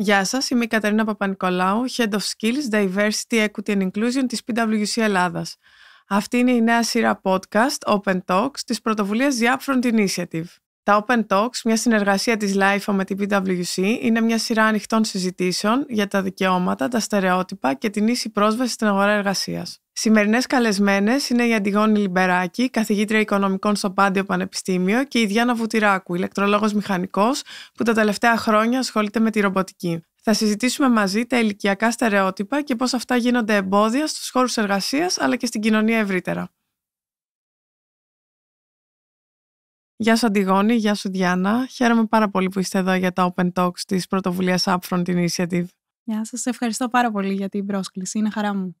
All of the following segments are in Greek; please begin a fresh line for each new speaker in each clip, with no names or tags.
Γεια σας, είμαι η καταρινα Παπανικολάου, Head of Skills, Diversity, Equity and Inclusion της PwC Ελλάδας. Αυτή είναι η νέα σειρά podcast Open Talks της πρωτοβουλίας The Upfront Initiative. Τα Open Talks, μια συνεργασία της LIFO με την PwC, είναι μια σειρά ανοιχτών συζητήσεων για τα δικαιώματα, τα στερεότυπα και την ίση πρόσβαση στην αγορά εργασίας. Σημερινές καλεσμένες είναι η Αντιγόνη Λιμπεράκη, καθηγήτρια οικονομικών στο Πάντιο Πανεπιστήμιο και η Διάνα Βουτυράκου, ηλεκτρολόγος μηχανικός που τα τελευταία χρόνια ασχολείται με τη ρομποτική. Θα συζητήσουμε μαζί τα ηλικιακά στερεότυπα και πώς αυτά γίνονται εμπόδια στους χώρους εργασίας αλλά και στην κοινωνία ευρύτερα. Γεια σου Αντιγόνη, γεια σου Διάνα. Χαίρομαι πάρα πολύ που είστε εδώ για τα Open Talks της πρωτοβουλίας Upfront Initiative.
Γεια σας, ευχαριστώ πάρα πολύ για την πρόσκληση. Είναι χαρά μου.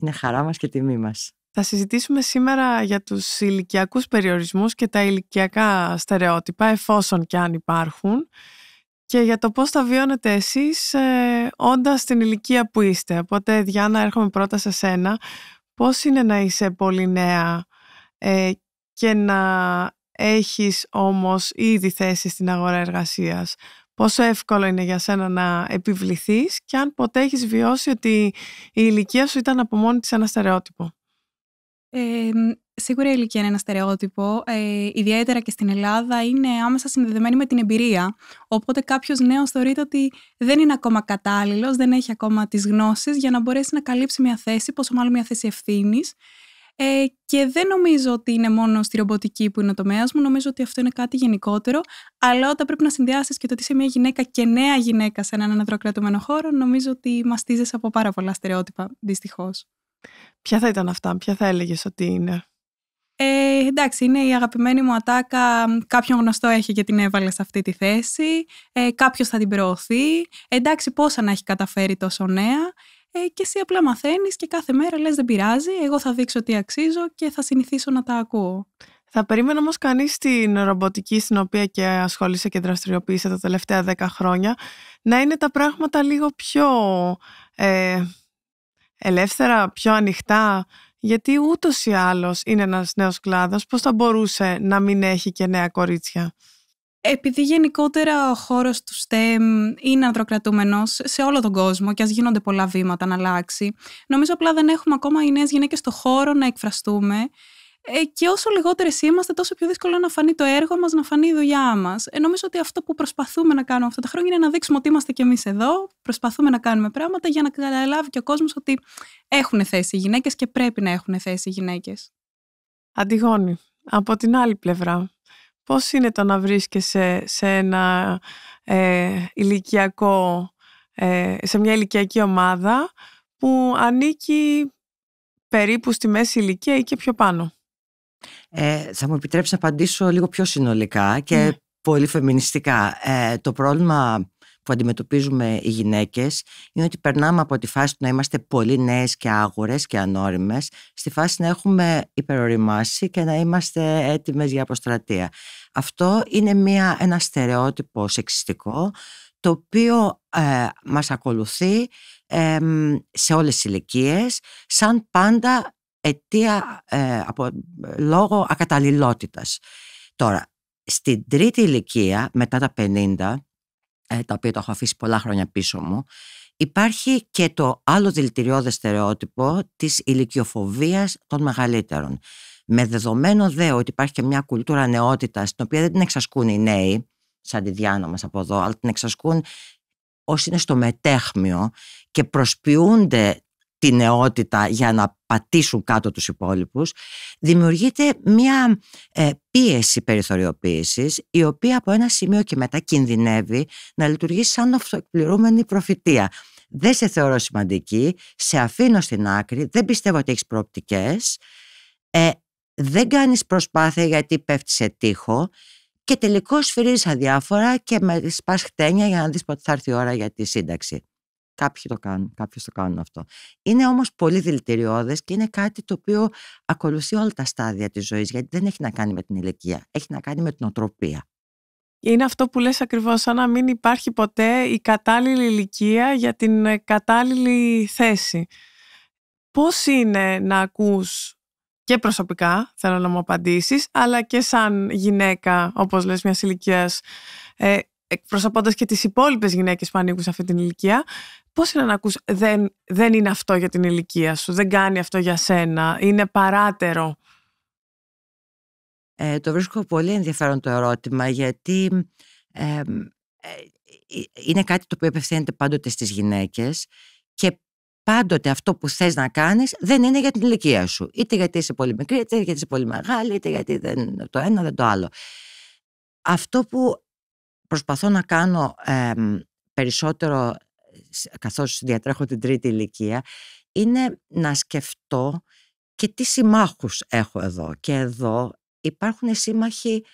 Είναι χαρά μας και τιμή μας. Θα συζητήσουμε σήμερα
για τους ηλικιακούς περιορισμούς και τα ηλικιακά στερεότυπα, εφόσον και αν υπάρχουν, και για το πώς τα βιώνετε εσείς ε, όντας στην ηλικία που είστε. Οπότε, Διάννα, έρχομαι πρώτα σε σένα. Πώς είναι να είσαι πολύ νέα ε, και να έχεις όμως ήδη θέση στην αγορά εργασίας πόσο εύκολο είναι για σένα να επιβληθείς και αν ποτέ έχεις βιώσει ότι η ηλικία σου ήταν από μόνη της ένα στερεότυπο.
Ε, σίγουρα η ηλικία είναι ένα στερεότυπο. Ε, ιδιαίτερα και στην Ελλάδα είναι άμεσα συνδεδεμένη με την εμπειρία. Οπότε κάποιος νέος θεωρείται ότι δεν είναι ακόμα κατάλληλος, δεν έχει ακόμα τις γνώσεις για να μπορέσει να καλύψει μια θέση, πόσο μάλλον μια θέση ευθύνης. Ε, και δεν νομίζω ότι είναι μόνο στη ρομποτική που είναι ο τομέας μου, νομίζω ότι αυτό είναι κάτι γενικότερο. Αλλά όταν πρέπει να συνδυάσεις και το ότι είσαι μια γυναίκα και νέα γυναίκα σε έναν ανδροκρατωμένο χώρο, νομίζω ότι μαστίζεσαι από πάρα πολλά στερεότυπα, δυστυχώς.
Ποια θα ήταν αυτά, ποια θα έλεγες ότι είναι.
Ε, εντάξει, είναι η αγαπημένη μου ατάκα. Κάποιον γνωστό έχει και την έβαλε σε αυτή τη θέση. Ε, Κάποιος θα την προωθεί. Ε, εντάξει, πόσα να έχει καταφέρει τόσο νέα. Ε, και εσύ απλά μαθαίνεις και κάθε μέρα λες δεν πειράζει, εγώ θα δείξω τι αξίζω και θα συνηθίσω να τα ακούω.
Θα περίμενα όμως κανείς την ρομποτική στην οποία και ασχολήσε και δραστηριοποίησε τα τελευταία δέκα χρόνια να είναι τα πράγματα λίγο πιο ε, ελεύθερα, πιο ανοιχτά, γιατί ούτως ή άλλως είναι ένας νέος κλάδος, πώς θα μπορούσε να μην έχει και νέα κορίτσια
επειδή γενικότερα ο χώρος του STEM είναι ανδροκρατούμενος σε όλο τον κόσμο και ας γίνονται πολλά βήματα να αλλάξει, νομίζω απλά δεν έχουμε ακόμα οι νέες γυναίκες στο χώρο να εκφραστούμε ε, και όσο λιγότερες είμαστε τόσο πιο δύσκολο να φανεί το έργο μας, να φανεί η δουλειά μας. Ε, νομίζω ότι αυτό που προσπαθούμε να κάνουμε αυτά τα χρόνια είναι να δείξουμε ότι είμαστε κι εμείς εδώ, προσπαθούμε να κάνουμε πράγματα για να καταλάβει και ο κόσμος ότι έχουν θέση οι γυναίκες και πρέπει να έχουν θέση οι γυναίκες.
Αντιγόνη, από την άλλη πλευρά, πώς είναι το να βρίσκεσαι σε ένα ε, ηλικιακό, ε, σε μια ηλικιακή ομάδα που ανήκει περίπου στη μέση ηλικία ή και πιο πάνω.
Ε, θα μου επιτρέψεις να απαντήσω λίγο πιο συνολικά και ναι. πολύ φεμινιστικά. Ε, το πρόβλημα που αντιμετωπίζουμε οι γυναίκες είναι ότι περνάμε από τη φάση του να είμαστε πολύ νέες και άγορες και ανώριμες, στη φάση να έχουμε υπεροριμάσει και να είμαστε έτοιμες για αποστρατεία. Αυτό είναι μια, ένα στερεότυπο σεξιστικό το οποίο ε, μας ακολουθεί σε όλες τις ηλικίες, σαν πάντα αιτία ε, από, λόγω ακαταλληλότητας. Τώρα, στην τρίτη ηλικία, μετά τα 50, ε, τα οποία το έχω αφήσει πολλά χρόνια πίσω μου, υπάρχει και το άλλο δηλητηριώδες στερεότυπο της ηλικιοφοβίας των μεγαλύτερων. Με δεδομένο δε ότι υπάρχει και μια κουλτούρα νεότητας, στην οποία δεν την εξασκούν οι νέοι, σαν τη Διάνα από εδώ, αλλά την εξασκούν όσοι είναι στο μετέχμιο και προσποιούνται τη νεότητα για να πατήσουν κάτω τους υπόλοιπους, δημιουργείται μια ε, πίεση περιθωριοποίησης η οποία από ένα σημείο και μετά κινδυνεύει να λειτουργήσει σαν αυτοεκπληρούμενη προφητεία. Δεν σε θεωρώ σημαντική, σε αφήνω στην άκρη, δεν πιστεύω ότι έχεις προοπτικές, ε, δεν κάνεις προσπάθεια γιατί πέφτεις σε τείχο και τελικώς σφυρίζεις αδιάφορα και με σπάς χτένια για να δεις πότε θα έρθει η ώρα για τη σύνταξη. Κάποιοι το κάνουν, κάποιος το κάνουν αυτό. Είναι όμως πολύ δηλητηριώδες και είναι κάτι το οποίο ακολουθεί όλα τα στάδια της ζωής, γιατί δεν έχει να κάνει με την ηλικία, έχει να κάνει με την οτροπία.
Είναι αυτό που λες ακριβώς, σαν να μην υπάρχει ποτέ η κατάλληλη ηλικία για την ε, κατάλληλη θέση. Πώς είναι να ακούς και προσωπικά, θέλω να μου απαντήσεις, αλλά και σαν γυναίκα, όπως λες, μιας ηλικίας. Ε, εκπροσωπώντας και τις υπόλοιπες γυναίκες που ανήκουν σε αυτή την ηλικία, πώς είναι να ακούς δεν, δεν είναι αυτό για την ηλικία σου, δεν κάνει αυτό για σένα, είναι παράτερο.
Ε, το βρίσκω πολύ ενδιαφέρον το ερώτημα γιατί ε, ε, είναι κάτι το οποίο απευθύνεται πάντοτε στις γυναίκες και πάντοτε αυτό που θες να κάνεις δεν είναι για την ηλικία σου. Είτε γιατί είσαι πολύ μικρή, είτε γιατί είσαι πολύ μεγάλη, είτε γιατί δεν το ένα, δεν το άλλο. Αυτό που προσπαθώ να κάνω περισσότερο καθώς διατρέχω την τρίτη ηλικία είναι να σκεφτώ και τι συμμάχους έχω εδώ. Και εδώ υπάρχουν σύμμαχοι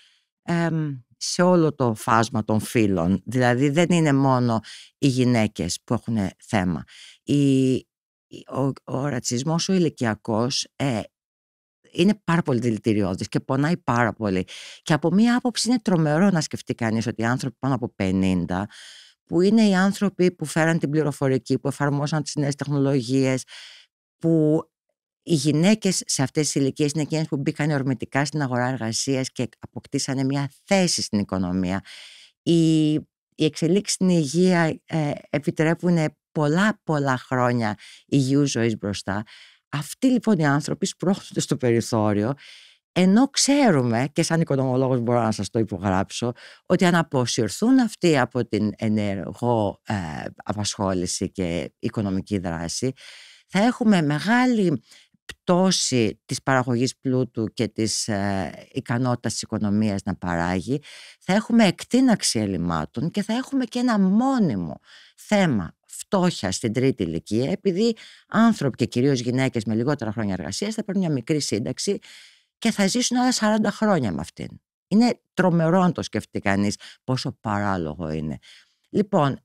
σε όλο το φάσμα των φίλων. Δηλαδή δεν είναι μόνο οι γυναίκες που έχουν θέμα. Η, ο, ο ρατσισμός ο ηλικιακός ε, είναι πάρα πολύ δηλητηριώδης και πονάει πάρα πολύ. Και από μία άποψη είναι τρομερό να σκεφτεί κανείς ότι οι άνθρωποι πάνω από 50 που είναι οι άνθρωποι που φέραν την πληροφορική, που εφαρμόσαν τις νέες τεχνολογίες, που οι γυναίκες σε αυτές τις ηλικίες είναι εκείνες που μπήκαν ορμητικά στην αγορά εργασίας και αποκτήσανε μια θέση στην οικονομία. Οι, εξελίξεις στην υγεία ε, επιτρέπουν πολλά πολλά χρόνια υγιούς ζωής μπροστά. Αυτοί λοιπόν οι άνθρωποι σπρώχνονται στο περιθώριο ενώ ξέρουμε, και σαν οικονομολόγος μπορώ να σας το υπογράψω, ότι αν αποσυρθούν αυτοί από την ενεργό ε, απασχόληση και οικονομική δράση, θα έχουμε μεγάλη πτώση της παραγωγής πλούτου και της ε, ικανότητας της οικονομίας να παράγει, θα έχουμε εκτείναξη ελλημάτων και θα έχουμε και ένα μόνιμο θέμα φτώχεια στην τρίτη ηλικία, επειδή άνθρωποι και κυρίως γυναίκες με λιγότερα χρόνια εργασίας θα παίρνουν μια μικρή σύνταξη και θα ζήσουν άλλα 40 χρόνια με αυτήν. Είναι τρομερό να το σκεφτεί κανείς πόσο παράλογο είναι. Λοιπόν,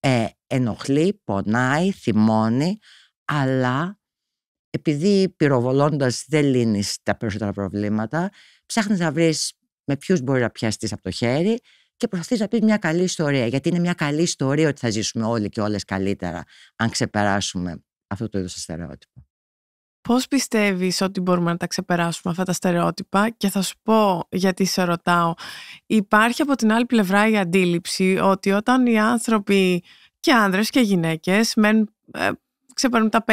ε, ενοχλεί, πονάει, θυμώνει, αλλά επειδή πυροβολώντας δεν λύνεις τα περισσότερα προβλήματα, ψάχνεις να βρεις με ποιους μπορεί να πιαστεί από το χέρι και προσπαθείς να πεις μια καλή ιστορία. Γιατί είναι μια καλή ιστορία ότι θα ζήσουμε όλοι και όλες καλύτερα, αν ξεπεράσουμε αυτό το είδος τα στερεότυπα.
Πώς πιστεύεις ότι μπορούμε να τα ξεπεράσουμε αυτά τα στερεότυπα, και θα σου πω γιατί σε ρωτάω. Υπάρχει από την άλλη πλευρά η αντίληψη ότι όταν οι άνθρωποι και άνδρες και γυναίκες μένουν ε, ξεπερνούν τα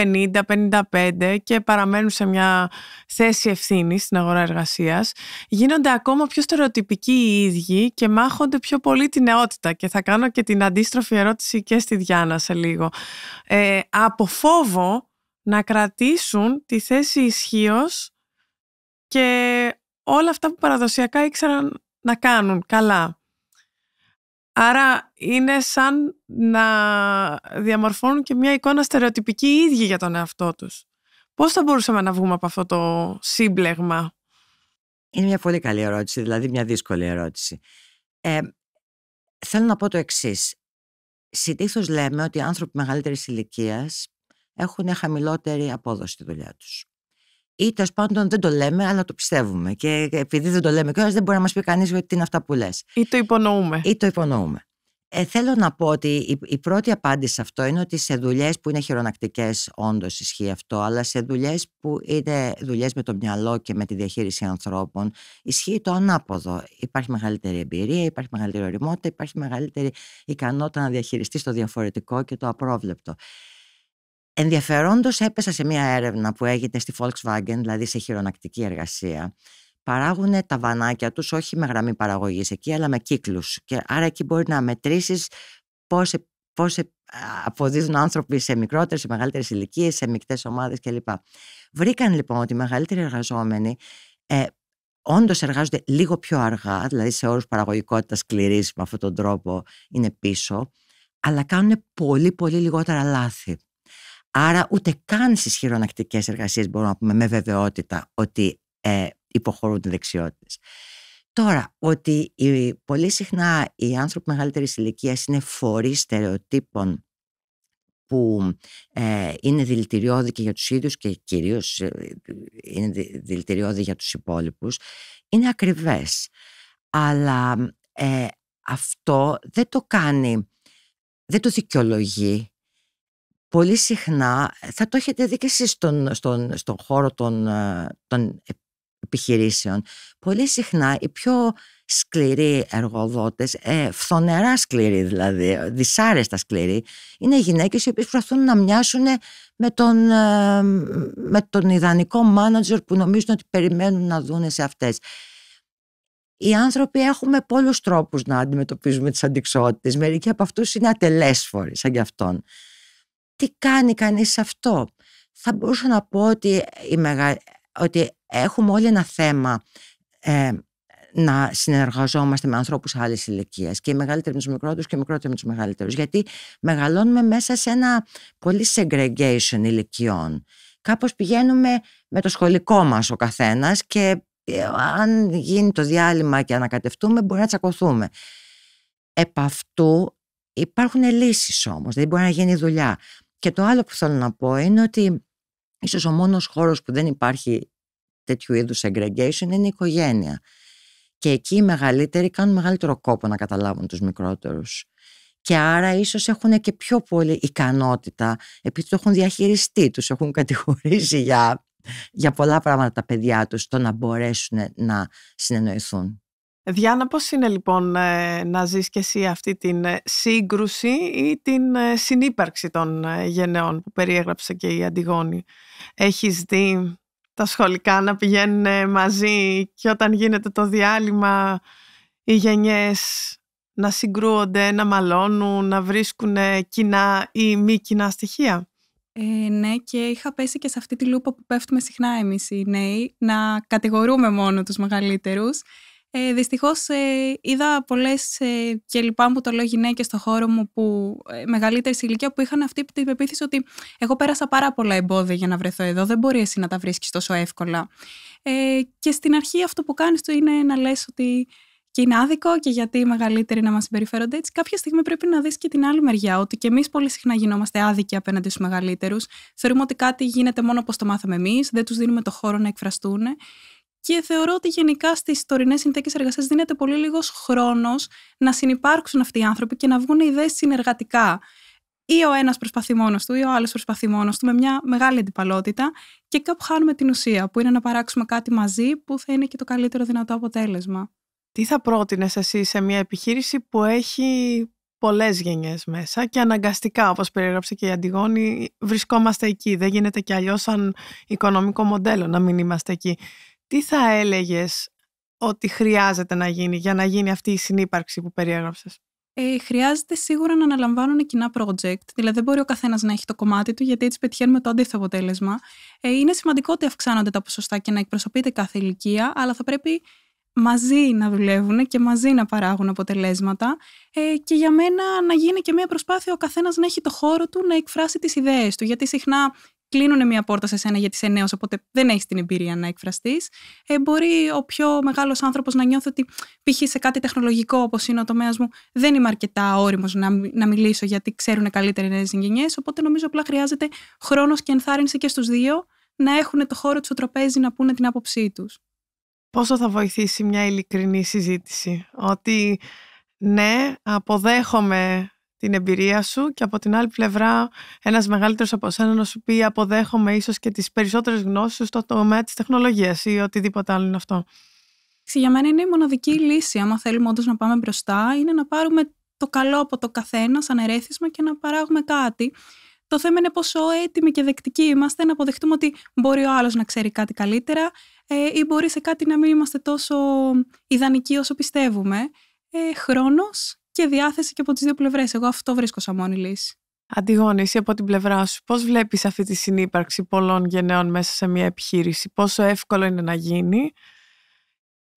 50-55 και παραμένουν σε μια θέση ευθύνης στην αγορά εργασίας, γίνονται ακόμα πιο στερεοτυπικοί οι ίδιοι και μάχονται πιο πολύ την νεότητα. Και θα κάνω και την αντίστροφη ερώτηση και στη Διάνα σε λίγο. Ε, από φόβο να κρατήσουν τη θέση ισχύως και όλα αυτά που παραδοσιακά ήξεραν να κάνουν καλά. Άρα είναι σαν να διαμορφώνουν και μια εικόνα στερεοτυπική ίδια για τον εαυτό τους. Πώς θα μπορούσαμε να βγούμε από αυτό το σύμπλεγμα.
Είναι μια πολύ καλή ερώτηση, δηλαδή μια δύσκολη ερώτηση. Ε, θέλω να πω το εξής. Συνήθως λέμε ότι οι άνθρωποι μεγαλύτερης ηλικίας έχουν χαμηλότερη απόδοση στη δουλειά τους ή τέλος πάντων δεν το λέμε, αλλά το πιστεύουμε. Και επειδή δεν το λέμε κιόλας, δεν μπορεί να μας πει κανείς ότι είναι αυτά που λες. Ή το υπονοούμε. Ή το υπονοούμε. Ε, θέλω να πω ότι η, η πρώτη απάντηση σε αυτό είναι ότι σε δουλειές που είναι χειρονακτικές, όντως ισχύει αυτό, αλλά σε δουλειές που είναι δουλειές με το μυαλό και με τη διαχείριση ανθρώπων, ισχύει το ανάποδο. Υπάρχει μεγαλύτερη εμπειρία, υπάρχει μεγαλύτερη οριμότητα, υπάρχει μεγαλύτερη ικανότητα να διαχειριστείς το διαφορετικό και το απρόβλεπτο. Ενδιαφερόντως έπεσα σε μια έρευνα που έγινε στη Volkswagen, δηλαδή σε χειρονακτική εργασία. Παράγουν τα βανάκια τους όχι με γραμμή παραγωγής εκεί, αλλά με κύκλους. Και άρα εκεί μπορεί να μετρήσεις πώ αποδίδουν άνθρωποι σε μικρότερες, σε μεγαλύτερες ηλικίες, σε μεικτές ομάδες κλπ. Βρήκαν λοιπόν ότι οι μεγαλύτεροι εργαζόμενοι ε, όντως εργάζονται λίγο πιο αργά, δηλαδή σε όρους παραγωγικότητας σκληρής με αυτόν τον τρόπο είναι πίσω, αλλά κάνουν πολύ πολύ λιγότερα λάθη. Άρα ούτε καν στις χειρονακτικές εργασίες μπορούμε να πούμε με βεβαιότητα ότι ε, υποχωρούν οι δεξιότητες. Τώρα, ότι οι, πολύ συχνά οι άνθρωποι μεγαλύτερης ηλικίας είναι φορείς στερεοτύπων που ε, είναι δηλητηριώδη και για τους ίδιους και κυρίως ε, είναι δηλητηριώδη για τους υπόλοιπους, είναι ακριβές. Αλλά ε, αυτό δεν το κάνει, δεν το δικαιολογεί πολύ συχνά, ε, θα το έχετε δει και εσείς στον, στον, στον χώρο των, ε, των επιχειρήσεων, πολύ συχνά οι πιο σκληροί εργοδότες, ε, φθονερά σκληροί δηλαδή, ε, δυσάρεστα σκληροί, είναι γυναίκες οι οποίες προσπαθούν να μοιάσουν με τον, με τον ιδανικό μάνατζερ που νομίζουν ότι περιμένουν να δούνε σε αυτές. Οι άνθρωποι έχουμε πολλούς τρόπους να αντιμετωπίζουμε τις αντικσότητες. Μερικοί από αυτούς είναι ατελέσφοροι, σαν κι αυτόν τι κάνει κανείς σε αυτό. Θα μπορούσα να πω ότι, ε, η μεγα... ότι έχουμε όλοι ένα θέμα ε, να συνεργαζόμαστε με ανθρώπους άλλης ηλικίας και οι μεγαλύτεροι με τους μικρότερους και οι μικρότεροι με τους μεγαλύτερους γιατί μεγαλώνουμε μέσα σε ένα πολύ segregation ηλικιών. Κάπως πηγαίνουμε με το σχολικό μας ο καθένας και ε, αν γίνει το διάλειμμα και ανακατευτούμε μπορεί να τσακωθούμε. Επ' αυτού υπάρχουν λύσεις όμως, δεν μπορεί να γίνει δουλειά. Και το άλλο που θέλω να πω είναι ότι ίσως ο μόνος χώρος που δεν υπάρχει τέτοιου είδους segregation είναι η οικογένεια. Και εκεί οι μεγαλύτεροι κάνουν μεγαλύτερο κόπο να καταλάβουν τους μικρότερους. Και άρα ίσως έχουν και πιο πολύ ικανότητα, επειδή το έχουν διαχειριστεί, τους έχουν κατηγορήσει για, για πολλά πράγματα τα παιδιά τους, το να μπορέσουν να συνεννοηθούν.
Διάνα, πώς είναι λοιπόν ε, να ζεις και εσύ αυτή την ε, σύγκρουση ή την ε, συνύπαρξη των γενεών που περιέγραψε και η Αντιγόνη. Έχεις δει τα σχολικά να πηγαίνουν μαζί και όταν γίνεται το διάλειμμα οι γενιές να συγκρούονται, να μαλώνουν, να βρίσκουν κοινά ή μη κοινά στοιχεία.
ναι και είχα πέσει και σε αυτή τη λούπα που πέφτουμε συχνά εμείς οι νέοι να κατηγορούμε μόνο τους μεγαλύτερους ε, δυστυχώς ε, είδα πολλές ε, και λυπάμαι που το λέω γυναίκες στο χώρο μου που ε, μεγαλύτερης ηλικία που είχαν αυτή την πεποίθηση ότι εγώ πέρασα πάρα πολλά εμπόδια για να βρεθώ εδώ, δεν μπορεί εσύ να τα βρίσκεις τόσο εύκολα. Ε, και στην αρχή αυτό που κάνεις του είναι να λες ότι και είναι άδικο και γιατί οι μεγαλύτεροι να μας συμπεριφέρονται έτσι. Κάποια στιγμή πρέπει να δεις και την άλλη μεριά, ότι και εμείς πολύ συχνά γινόμαστε άδικοι απέναντι στους μεγαλύτερους. Θεωρούμε ότι κάτι γίνεται μόνο όπως το μάθαμε εμείς, δεν τους δίνουμε το χώρο να εκφραστούν. Και θεωρώ ότι γενικά στις τωρινές συνθήκες εργασίας δίνεται πολύ λίγος χρόνος να συνεπάρξουν αυτοί οι άνθρωποι και να βγουν ιδέες συνεργατικά. Ή ο ένας προσπαθεί μόνος του, ή ο άλλος προσπαθεί μόνος του, με μια μεγάλη αντιπαλότητα. Και κάπου χάνουμε την ουσία, που είναι να παράξουμε κάτι μαζί που θα είναι και το καλύτερο δυνατό αποτέλεσμα.
Τι θα πρότεινες εσύ σε μια επιχείρηση που έχει πολλές γενιές μέσα και αναγκαστικά, όπως περιέγραψε και η Αντιγόνη, βρισκόμαστε εκεί. Δεν γίνεται κι αλλιώς σαν οικονομικό μοντέλο να μην είμαστε εκεί τι θα έλεγες ότι χρειάζεται να γίνει για να γίνει αυτή η συνύπαρξη που περιέγραψες.
Ε, χρειάζεται σίγουρα να αναλαμβάνουν κοινά project. Δηλαδή, δεν μπορεί ο καθένας να έχει το κομμάτι του, γιατί έτσι πετυχαίνουμε το αντίθετο αποτέλεσμα. Ε, είναι σημαντικό ότι αυξάνονται τα ποσοστά και να εκπροσωπείται κάθε ηλικία, αλλά θα πρέπει μαζί να δουλεύουν και μαζί να παράγουν αποτελέσματα. Ε, και για μένα να γίνει και μια προσπάθεια ο καθένας να έχει το χώρο του να εκφράσει τις ιδέες του. Γιατί συχνά κλείνουν μια πόρτα σε σένα γιατί είσαι νέος, οπότε δεν έχεις την εμπειρία να εκφραστείς. Ε, μπορεί ο πιο μεγάλος άνθρωπος να νιώθει ότι π.χ. σε κάτι τεχνολογικό όπως είναι ο τομέας μου, δεν είμαι αρκετά όριμος να, να μιλήσω γιατί ξέρουν καλύτερα οι νέες γενιέ. Οπότε νομίζω απλά χρειάζεται χρόνος και ενθάρρυνση και στους δύο να έχουν το χώρο τους στο τραπέζι να πούνε την άποψή τους. Πόσο θα βοηθήσει μια ειλικρινή συζήτηση, ότι ναι,
αποδέχομαι την εμπειρία σου και από την άλλη πλευρά ένας μεγαλύτερος από σένα να σου πει αποδέχομαι ίσως και τις περισσότερες γνώσεις στο τομέα της τεχνολογίας ή οτιδήποτε άλλο είναι αυτό.
Για μένα είναι η μοναδική λύση, άμα θέλουμε όντως να πάμε μπροστά, είναι να πάρουμε το καλό από το καθένα σαν ερέθισμα και να παράγουμε κάτι. Το θέμα είναι πόσο έτοιμοι και δεκτικοί είμαστε να αποδεχτούμε ότι μπορεί ο άλλος να ξέρει κάτι καλύτερα ε, ή μπορεί σε κάτι να μην είμαστε τόσο ιδανικοί όσο πιστεύουμε. Ε, χρόνος και διάθεση και από τις δύο πλευρές. Εγώ αυτό βρίσκω σαν μόνη λύση. Αντιγόνη, από την πλευρά σου, πώς βλέπεις αυτή
τη συνύπαρξη πολλών γενναίων μέσα σε μια επιχείρηση, πόσο εύκολο είναι να γίνει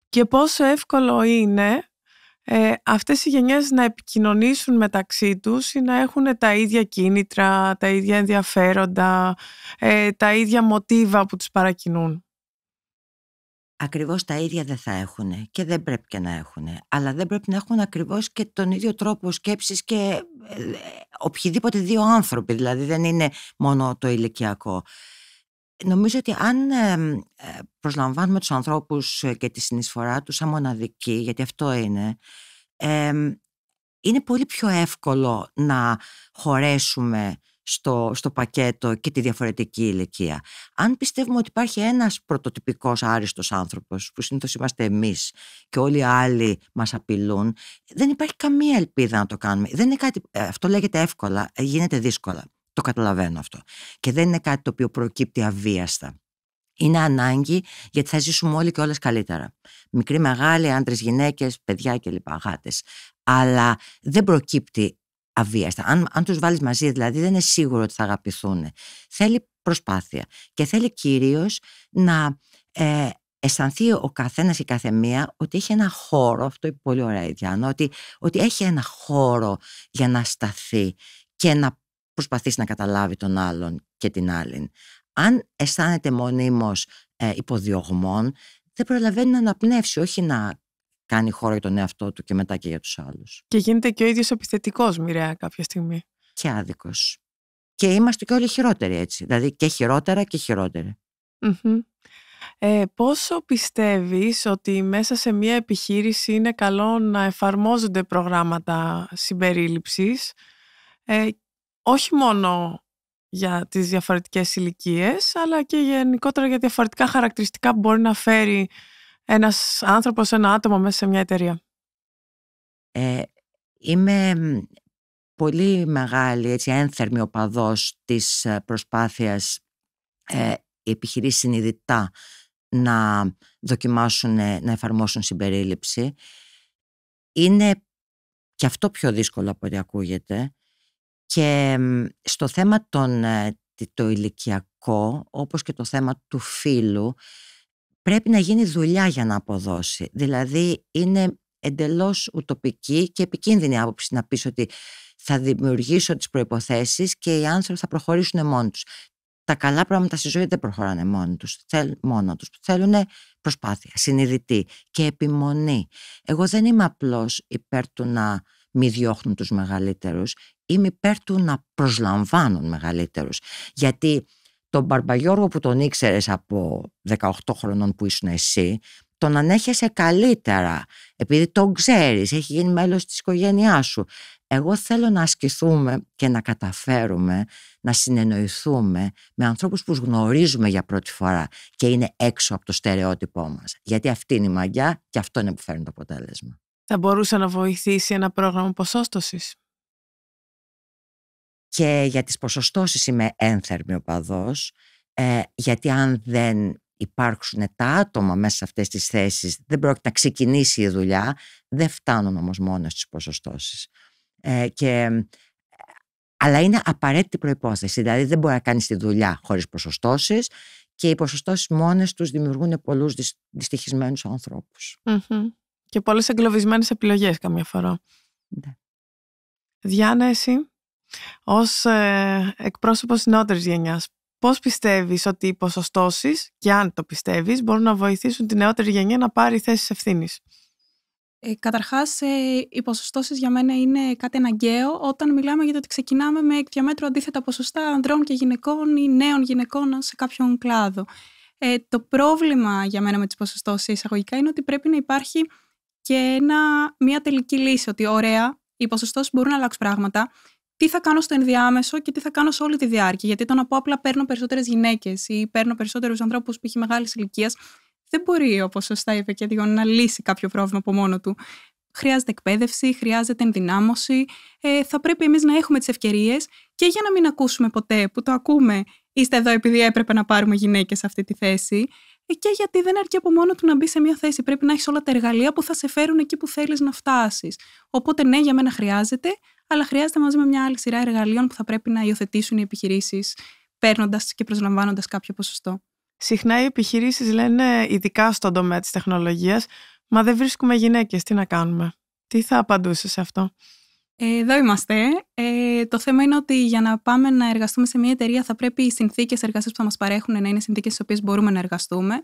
και πόσο εύκολο είναι ε, αυτές οι γενιές να επικοινωνήσουν μεταξύ τους ή να έχουν τα ίδια κίνητρα, τα ίδια ενδιαφέροντα,
ε, τα ίδια μοτίβα που τους παρακινούν ακριβώς τα ίδια δεν θα έχουν και δεν πρέπει και να έχουν. Αλλά δεν πρέπει να έχουν ακριβώς και τον ίδιο τρόπο σκέψης και ε, οποιοδήποτε δύο άνθρωποι, δηλαδή δεν είναι μόνο το ηλικιακό. Νομίζω ότι αν ε, προσλαμβάνουμε τους ανθρώπους ε, και τη συνεισφορά τους σαν μοναδική, γιατί αυτό είναι, είναι πολύ πιο εύκολο να χωρέσουμε στο, στο πακέτο και τη διαφορετική ηλικία. Αν πιστεύουμε ότι υπάρχει ένας πρωτοτυπικός άριστος άνθρωπος που συνήθως είμαστε εμείς και όλοι οι άλλοι μας απειλούν, δεν υπάρχει καμία ελπίδα να το κάνουμε. Δεν είναι κάτι, ε, αυτό λέγεται εύκολα, ε, γίνεται δύσκολα. Το καταλαβαίνω αυτό. Και δεν είναι κάτι το οποίο προκύπτει αβίαστα. Είναι ανάγκη γιατί θα ζήσουμε όλοι και όλες καλύτερα. Μικροί, μεγάλοι, άντρες, γυναίκες, παιδιά κλπ. Γάτες. Αλλά δεν προκύπτει αβίαστα. Αν, αν τους βάλεις μαζί, δηλαδή δεν είναι σίγουρο ότι θα αγαπηθούν. Θέλει προσπάθεια και θέλει κυρίως να ε, αισθανθεί ο καθένας ή καθεμία ότι έχει ένα χώρο, αυτό είπε πολύ ωραία η Διάννα, ότι, ότι έχει ένα χώρο για να σταθεί και να προσπαθήσει να καταλάβει τον άλλον και την άλλη. Αν αισθάνεται μονίμως ε, υποδιωγμών, δεν προλαβαίνει να αναπνεύσει, όχι να κάνει χώρο για τον εαυτό του και μετά και για τους άλλους. Και γίνεται και ο ίδιος επιθετικός μοιραία κάποια στιγμή. Και άδικος. Και είμαστε και όλοι χειρότεροι έτσι. Δηλαδή και χειρότερα και χειροτεροι
Ε, πόσο πιστεύεις ότι μέσα σε μια επιχείρηση είναι καλό να εφαρμόζονται προγράμματα συμπερίληψης ε, όχι μόνο για τις διαφορετικές ηλικίες, αλλά και γενικότερα για διαφορετικά χαρακτηριστικά που μπορεί να φέρει ένας άνθρωπος, ένα άτομο μέσα σε μια εταιρεία.
Ε, είμαι πολύ μεγάλη, έτσι, ένθερμη οπαδός της ε, προσπάθειας ε, οι συνειδητά να δοκιμάσουν, ε, να εφαρμόσουν συμπερίληψη. Είναι και αυτό πιο δύσκολο από ό,τι ακούγεται. Και στο θέμα των, ε, το ηλικιακό, όπως και το θέμα του φίλου, πρέπει να γίνει δουλειά για να αποδώσει. Δηλαδή είναι εντελώς ουτοπική και επικίνδυνη άποψη να πεις ότι θα δημιουργήσω τις προϋποθέσεις και οι άνθρωποι θα προχωρήσουν μόνοι τους. Τα καλά πράγματα στη ζωή δεν προχωράνε μόνοι τους, Θέλουν μόνο τους. Θέλουν προσπάθεια, συνειδητή και επιμονή. Εγώ δεν είμαι απλώς υπέρ του να μη διώχνουν τους μεγαλύτερους, είμαι υπέρ του να προσλαμβάνουν μεγαλύτερους. Γιατί τον Μπαρμπαγιώργο που τον ήξερες από 18 χρονών που ήσουν εσύ, τον ανέχεσαι καλύτερα, επειδή τον ξέρεις, έχει γίνει μέλος της οικογένειάς σου. Εγώ θέλω να ασκηθούμε και να καταφέρουμε να συνεννοηθούμε με ανθρώπους που γνωρίζουμε για πρώτη φορά και είναι έξω από το στερεότυπό μας. Γιατί αυτή είναι η μαγιά και αυτό είναι που φέρνει το αποτέλεσμα.
Θα μπορούσε να βοηθήσει ένα πρόγραμμα ποσόστοσης
και για τις ποσοστώσεις είμαι ένθερμη οπαδός ε, γιατί αν δεν υπάρξουν τα άτομα μέσα σε αυτές τις θέσεις δεν πρόκειται να ξεκινήσει η δουλειά δεν φτάνουν όμως μόνο στις ποσοστώσεις ε, και, ε, αλλά είναι απαραίτητη προϋπόθεση δηλαδή δεν μπορεί να κάνεις τη δουλειά χωρίς ποσοστώσεις και οι ποσοστώσεις μόνες τους δημιουργούν πολλούς δυστυχισμένους
Και πολλές εγκλωβισμένες επιλογές καμιά φορά. Ναι ως ε, εκπρόσωπος νεότερης γενιάς, πώς πιστεύεις ότι οι ποσοστώσεις, και αν το πιστεύεις, μπορούν να βοηθήσουν τη νεότερη γενιά να πάρει θέσεις ευθύνης.
Ε, καταρχάς, ε, οι ποσοστώσεις για μένα είναι κάτι αναγκαίο όταν μιλάμε για το ότι ξεκινάμε με διαμέτρου αντίθετα ποσοστά ανδρών και γυναικών ή νέων γυναικών σε κάποιον κλάδο. Ε, το πρόβλημα για μένα με τις ποσοστώσεις εισαγωγικά είναι ότι πρέπει να υπάρχει και ένα, μια τελική λύση, ότι ωραία, οι ποσοστώσεις μπορούν να αλλάξουν πράγματα τι θα κάνω στο ενδιάμεσο και τι θα κάνω σε όλη τη διάρκεια. Γιατί το να πω απλά παίρνω περισσότερες γυναίκες ή παίρνω περισσότερους ανθρώπους που εχει μεγάλης ηλικίας, δεν μπορεί, όπως σωστά είπε και Διόν, να λύσει κάποιο πρόβλημα από μόνο του. Χρειάζεται εκπαίδευση, χρειάζεται ενδυνάμωση. Ε, θα πρέπει εμείς να έχουμε τις ευκαιρίες και για να μην ακούσουμε ποτέ που το ακούμε, είστε εδώ επειδή έπρεπε να πάρουμε γυναίκες σε αυτή τη θέση. Ε, και γιατί δεν αρκεί από μόνο του να μπει σε μια θέση. Πρέπει να έχεις όλα τα εργαλεία που θα σε φέρουν εκεί που θέλεις να φτάσεις. Οπότε, ναι, για μένα χρειάζεται, αλλά χρειάζεται μαζί με μια άλλη σειρά εργαλείων που θα πρέπει να υιοθετήσουν οι επιχειρήσεις, παίρνοντας και προσλαμβάνοντας κάποιο ποσοστό.
Συχνά οι επιχειρήσεις λένε, ειδικά στον τομέα της τεχνολογίας, Μα δεν βρίσκουμε γυναίκες, τι να κάνουμε. Τι θα απαντούσε σε αυτό.
Ε, εδώ είμαστε. Ε, το θέμα είναι ότι για να πάμε να εργαστούμε σε μια εταιρεία θα πρέπει οι συνθήκες εργασίας που θα μας παρέχουν να είναι συνθήκες στις οποίες μπορούμε να εργαστούμε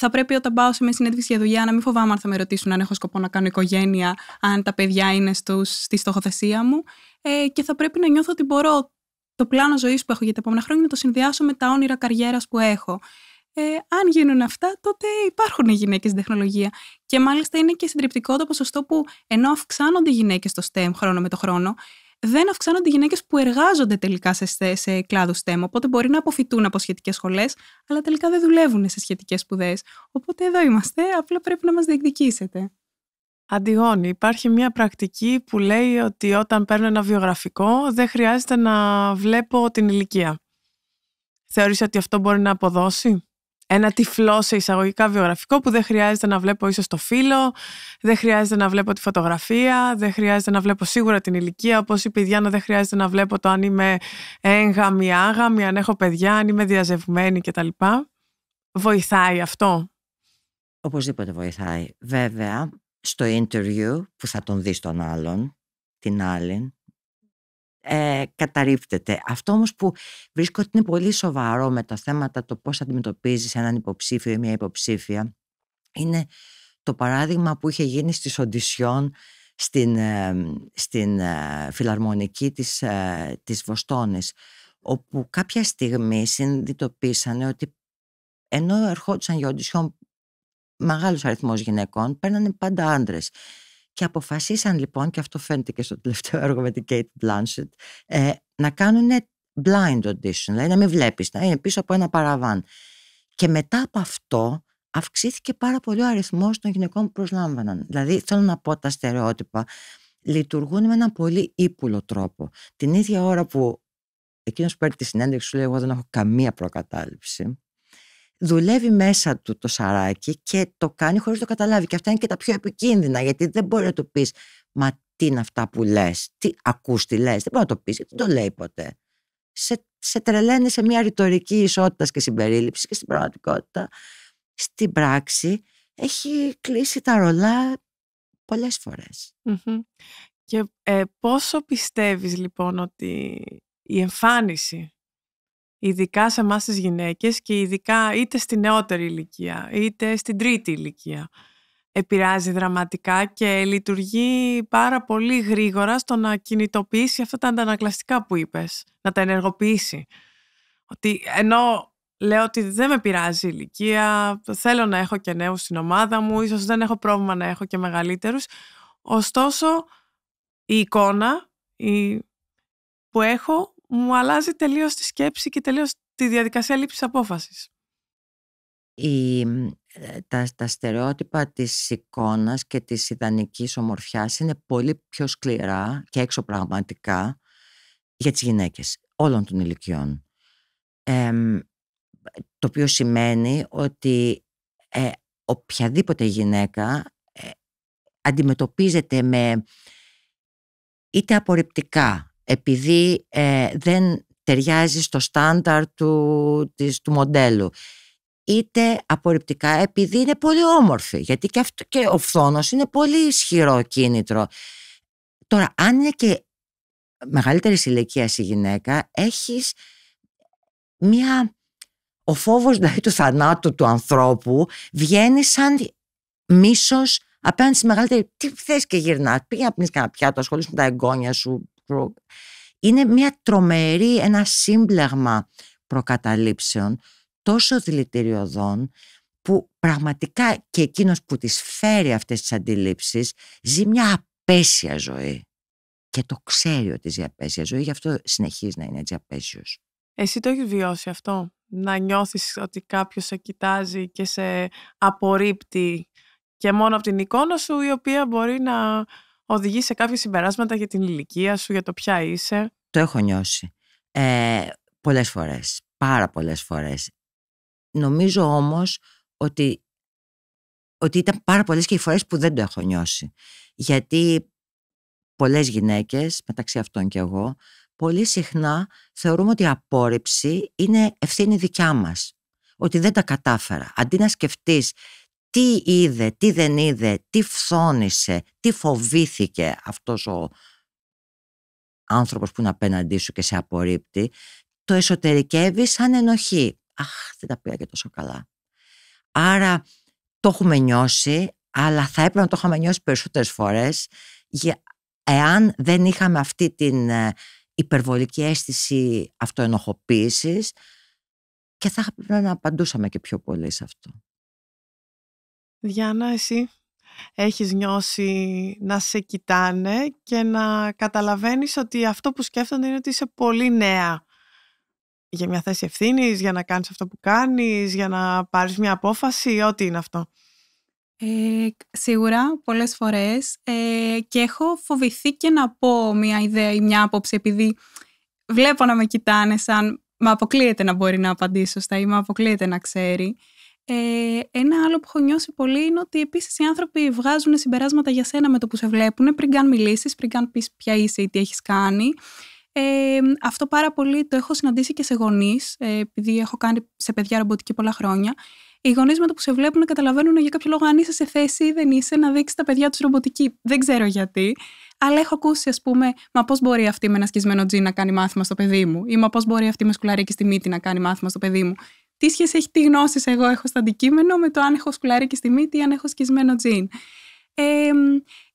θα πρέπει όταν πάω σε μια συνέντευξη για δουλειά να μην φοβάμαι αν θα με ρωτήσουν αν έχω σκοπό να κάνω οικογένεια, αν τα παιδιά είναι στους, στη στοχοθεσία μου. Ε, και θα πρέπει να νιώθω ότι μπορώ το πλάνο ζωής που έχω για τα επόμενα χρόνια να το συνδυάσω με τα όνειρα καριέρας που έχω. Ε, αν γίνουν αυτά, τότε υπάρχουν οι γυναίκες στην τεχνολογία. Και μάλιστα είναι και συντριπτικό το ποσοστό που ενώ αυξάνονται οι γυναίκες στο STEM χρόνο με το χρόνο, δεν αυξάνονται οι γυναίκες που εργάζονται τελικά σε, σε κλάδου STEM. Οπότε μπορεί να αποφυτούν από σχετικές σχολές, αλλά τελικά δεν δουλεύουν σε σχετικές σπουδές. Οπότε εδώ είμαστε, απλά πρέπει να μας διεκδικήσετε. Αντιγόνη, υπάρχει μια πρακτική που λέει ότι
όταν παίρνω ένα βιογραφικό δεν χρειάζεται να βλέπω την ηλικία. Θεωρείς ότι αυτό μπορεί να αποδώσει? ένα τυφλό σε εισαγωγικά βιογραφικό που δεν χρειάζεται να βλέπω ίσως το φύλλο, δεν χρειάζεται να βλέπω τη φωτογραφία, δεν χρειάζεται να βλέπω σίγουρα την ηλικία, όπως η παιδιά δεν χρειάζεται να βλέπω το αν είμαι έγγαμη, άγαμη, αν έχω παιδιά, αν είμαι διαζευμένη κτλ. Βοηθάει αυτό.
Οπωσδήποτε βοηθάει. Βέβαια, στο interview που θα τον δεις τον άλλον, την άλλη, ε, καταρρύπτεται. Αυτό όμως που βρίσκω ότι είναι πολύ σοβαρό με τα θέματα το πώς αντιμετωπίζεις έναν υποψήφιο ή μια υποψήφια είναι το παράδειγμα που είχε γίνει στις οντισιόν στην, ε, ε, φιλαρμονική της, ε, της Βοστόνης όπου κάποια στιγμή συνειδητοποίησαν ότι ενώ ερχόντουσαν για οντισιόν μεγάλος αριθμός γυναικών παίρνανε πάντα άντρες και αποφασίσαν λοιπόν, και αυτό φαίνεται και στο τελευταίο έργο με την Kate Blanchett, ε, να κάνουν blind audition, δηλαδή να μην βλέπεις, να είναι πίσω από ένα παραβάν. Και μετά από αυτό αυξήθηκε πάρα πολύ ο αριθμός των γυναικών που προσλάμβαναν. Δηλαδή θέλω να πω τα στερεότυπα λειτουργούν με έναν πολύ ύπουλο τρόπο. Την ίδια ώρα που εκείνος που παίρνει τη συνέντευξη σου λέει εγώ δεν έχω καμία προκατάληψη δουλεύει μέσα του το σαράκι και το κάνει χωρίς το καταλάβει. Και αυτά είναι και τα πιο επικίνδυνα, γιατί δεν μπορεί να του πεις «Μα τι είναι αυτά που λες, τι ακούς, τι λες». Δεν μπορεί να το πεις, γιατί δεν το λέει ποτέ. Σε, σε τρελαίνεις σε μια ρητορική ισότητας και συμπερίληψης και στην πραγματικότητα, στην πράξη, έχει κλείσει τα ρολά πολλές Και ε, πόσο
πιστεύεις λοιπόν ότι η εμφάνιση ειδικά σε εμάς τις γυναίκες και ειδικά είτε στη νεότερη ηλικία είτε στην τρίτη ηλικία επηρεάζει δραματικά και λειτουργεί πάρα πολύ γρήγορα στο να κινητοποιήσει αυτά τα αντανακλαστικά που είπες, να τα ενεργοποιήσει. Ότι ενώ λέω ότι δεν με πειράζει η ηλικία, θέλω να έχω και νέους στην ομάδα μου, ίσως δεν έχω πρόβλημα να έχω και μεγαλύτερους, ωστόσο η εικόνα που έχω μου αλλάζει τελείως τη σκέψη και τελείως τη διαδικασία λήψης απόφασης.
Ε, τα, τα στερεότυπα της εικόνας και της ιδανικής ομορφιάς είναι πολύ πιο σκληρά και έξω πραγματικά για τις γυναίκες όλων των ηλικιών. το οποίο σημαίνει ότι ε, οποιαδήποτε γυναίκα ε, αντιμετωπίζεται με είτε απορριπτικά επειδή ε, δεν ταιριάζει στο στάνταρ του, του μοντέλου είτε απορριπτικά επειδή είναι πολύ όμορφη γιατί και, αυτό, και ο φθόνος είναι πολύ ισχυρό κίνητρο τώρα αν είναι και μεγαλύτερη ηλικία η γυναίκα έχεις μια ο φόβος δηλαδή του θανάτου του ανθρώπου βγαίνει σαν μίσος απέναντι στη μεγαλύτερη. Τι θες και γυρνάς, πήγαινε να πνείς κανένα πιάτο, με τα εγγόνια σου, είναι μια τρομερή, ένα σύμπλεγμα προκαταλήψεων τόσο δηλητηριωδών που πραγματικά και εκείνος που τις φέρει αυτές τις αντιλήψεις ζει μια απέσια ζωή και το ξέρει ότι ζει απέσια ζωή γι' αυτό συνεχίζει να είναι έτσι απέσιος.
Εσύ το έχεις βιώσει αυτό, να νιώθεις ότι κάποιος σε κοιτάζει και σε απορρίπτει και μόνο από την εικόνα σου η οποία μπορεί να οδηγεί σε κάποια συμπεράσματα για την ηλικία σου, για το ποια είσαι.
Το έχω νιώσει. Ε, πολλές φορές. Πάρα πολλές φορές. Νομίζω όμως ότι, ότι ήταν πάρα πολλές και οι φορές που δεν το έχω νιώσει. Γιατί πολλές γυναίκες, μεταξύ αυτών και εγώ, πολύ συχνά θεωρούμε ότι η απόρριψη είναι ευθύνη δικιά μας. Ότι δεν τα κατάφερα. Αντί να σκεφτείς τι είδε, τι δεν είδε, τι φθόνησε, τι φοβήθηκε αυτός ο άνθρωπος που είναι απέναντί σου και σε απορρίπτει, το εσωτερικεύει σαν ενοχή. Αχ, δεν τα πήγα και τόσο καλά. Άρα το έχουμε νιώσει, αλλά θα έπρεπε να το είχαμε νιώσει περισσότερες φορές, εάν δεν είχαμε αυτή την ε, υπερβολική αίσθηση αυτοενοχοποίησης και θα έπρεπε να απαντούσαμε και πιο πολύ σε αυτό.
Διάννα, εσύ έχεις νιώσει να σε κοιτάνε και να καταλαβαίνεις ότι αυτό που σκέφτονται είναι ότι είσαι πολύ νέα για μια θέση ευθύνης, για να κάνεις αυτό που κάνεις, για να πάρεις μια απόφαση, ό,τι είναι αυτό.
Ε, σίγουρα, πολλές φορές ε, και έχω φοβηθεί και να πω μια ιδέα ή μια άποψη επειδή βλέπω να με κοιτάνε σαν «Μα αποκλείεται να μπορεί να απαντήσει σωστά» ή με αποκλείεται να ξέρει» Ε, ένα άλλο που έχω νιώσει πολύ είναι ότι επίσης οι άνθρωποι βγάζουν συμπεράσματα για σένα με το που σε βλέπουν πριν καν μιλήσεις, πριν καν πεις ποια είσαι ή τι έχεις κάνει. Ε, αυτό πάρα πολύ το έχω συναντήσει και σε γονείς, ε, επειδή έχω κάνει σε παιδιά ρομποτική πολλά χρόνια. Οι γονείς με το που σε βλέπουν καταλαβαίνουν για κάποιο λόγο αν είσαι σε θέση ή δεν είσαι να δείξεις τα παιδιά τους ρομποτική. Δεν ξέρω γιατί. Αλλά έχω ακούσει, ας πούμε, μα πώς μπορεί αυτή με ένα σκισμένο τζι να κάνει μάθημα στο παιδί μου, ή μα πώς μπορεί αυτή με σκουλαρίκι στη μύτη να κάνει μάθημα στο παιδί μου τι σχέση έχει τι γνώσεις εγώ έχω στο αντικείμενο με το αν έχω και στη μύτη ή αν έχω σκισμένο τζιν. Ε,